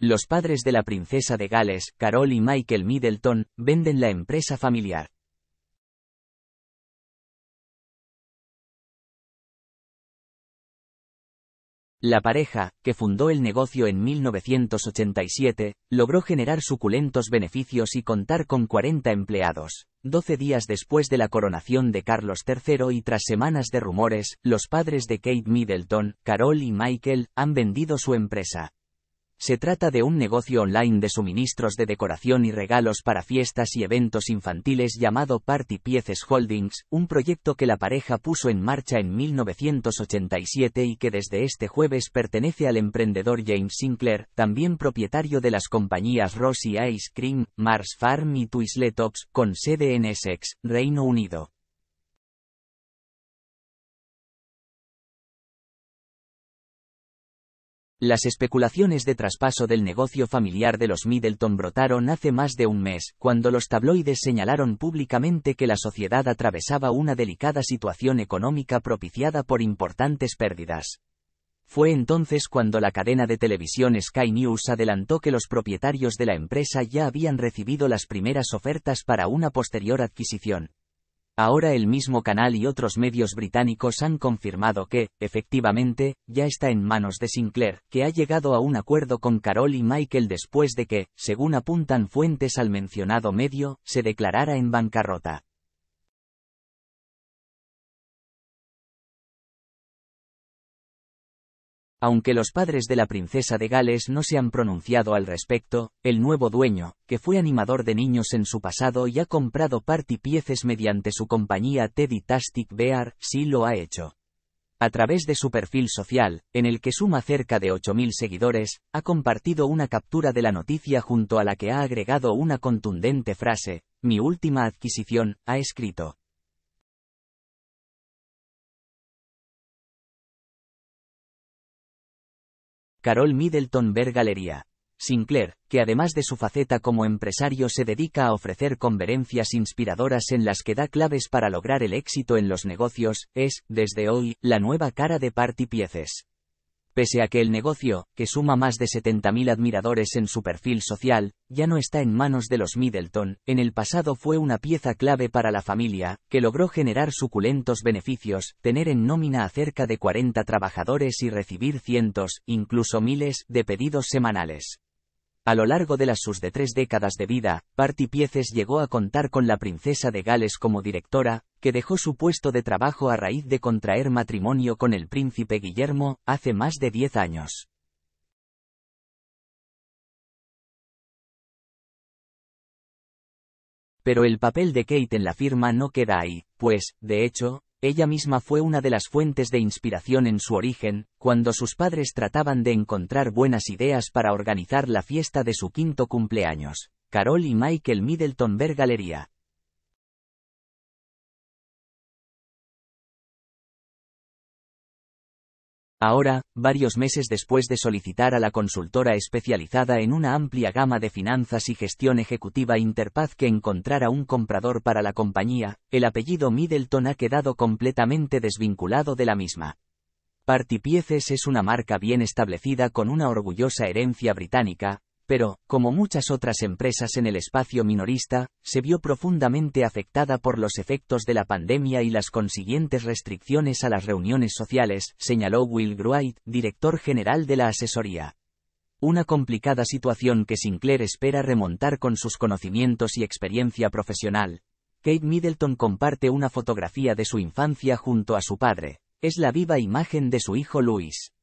Los padres de la princesa de Gales, Carol y Michael Middleton, venden la empresa familiar. La pareja, que fundó el negocio en 1987, logró generar suculentos beneficios y contar con 40 empleados. Doce días después de la coronación de Carlos III y tras semanas de rumores, los padres de Kate Middleton, Carol y Michael, han vendido su empresa. Se trata de un negocio online de suministros de decoración y regalos para fiestas y eventos infantiles llamado Party Pieces Holdings, un proyecto que la pareja puso en marcha en 1987 y que desde este jueves pertenece al emprendedor James Sinclair, también propietario de las compañías Rossi Ice Cream, Mars Farm y Twisletops, con sede en Essex, Reino Unido. Las especulaciones de traspaso del negocio familiar de los Middleton brotaron hace más de un mes, cuando los tabloides señalaron públicamente que la sociedad atravesaba una delicada situación económica propiciada por importantes pérdidas. Fue entonces cuando la cadena de televisión Sky News adelantó que los propietarios de la empresa ya habían recibido las primeras ofertas para una posterior adquisición. Ahora el mismo canal y otros medios británicos han confirmado que, efectivamente, ya está en manos de Sinclair, que ha llegado a un acuerdo con Carol y Michael después de que, según apuntan fuentes al mencionado medio, se declarara en bancarrota. Aunque los padres de la princesa de Gales no se han pronunciado al respecto, el nuevo dueño, que fue animador de niños en su pasado y ha comprado party pieces mediante su compañía Teddy Tastic Bear, sí lo ha hecho. A través de su perfil social, en el que suma cerca de 8.000 seguidores, ha compartido una captura de la noticia junto a la que ha agregado una contundente frase, mi última adquisición, ha escrito. Carol Middleton Ver Galería. Sinclair, que además de su faceta como empresario se dedica a ofrecer conferencias inspiradoras en las que da claves para lograr el éxito en los negocios, es, desde hoy, la nueva cara de Party Pieces. Pese a que el negocio, que suma más de 70.000 admiradores en su perfil social, ya no está en manos de los Middleton, en el pasado fue una pieza clave para la familia, que logró generar suculentos beneficios, tener en nómina a cerca de 40 trabajadores y recibir cientos, incluso miles, de pedidos semanales. A lo largo de las sus de tres décadas de vida, Party Pieces llegó a contar con la princesa de Gales como directora, que dejó su puesto de trabajo a raíz de contraer matrimonio con el príncipe Guillermo, hace más de 10 años. Pero el papel de Kate en la firma no queda ahí, pues, de hecho, ella misma fue una de las fuentes de inspiración en su origen, cuando sus padres trataban de encontrar buenas ideas para organizar la fiesta de su quinto cumpleaños. Carol y Michael Middleton Ver Galería, Ahora, varios meses después de solicitar a la consultora especializada en una amplia gama de finanzas y gestión ejecutiva Interpaz que encontrara un comprador para la compañía, el apellido Middleton ha quedado completamente desvinculado de la misma. Partipieces es una marca bien establecida con una orgullosa herencia británica, pero, como muchas otras empresas en el espacio minorista, se vio profundamente afectada por los efectos de la pandemia y las consiguientes restricciones a las reuniones sociales, señaló Will Wright, director general de la asesoría. Una complicada situación que Sinclair espera remontar con sus conocimientos y experiencia profesional. Kate Middleton comparte una fotografía de su infancia junto a su padre. Es la viva imagen de su hijo Luis.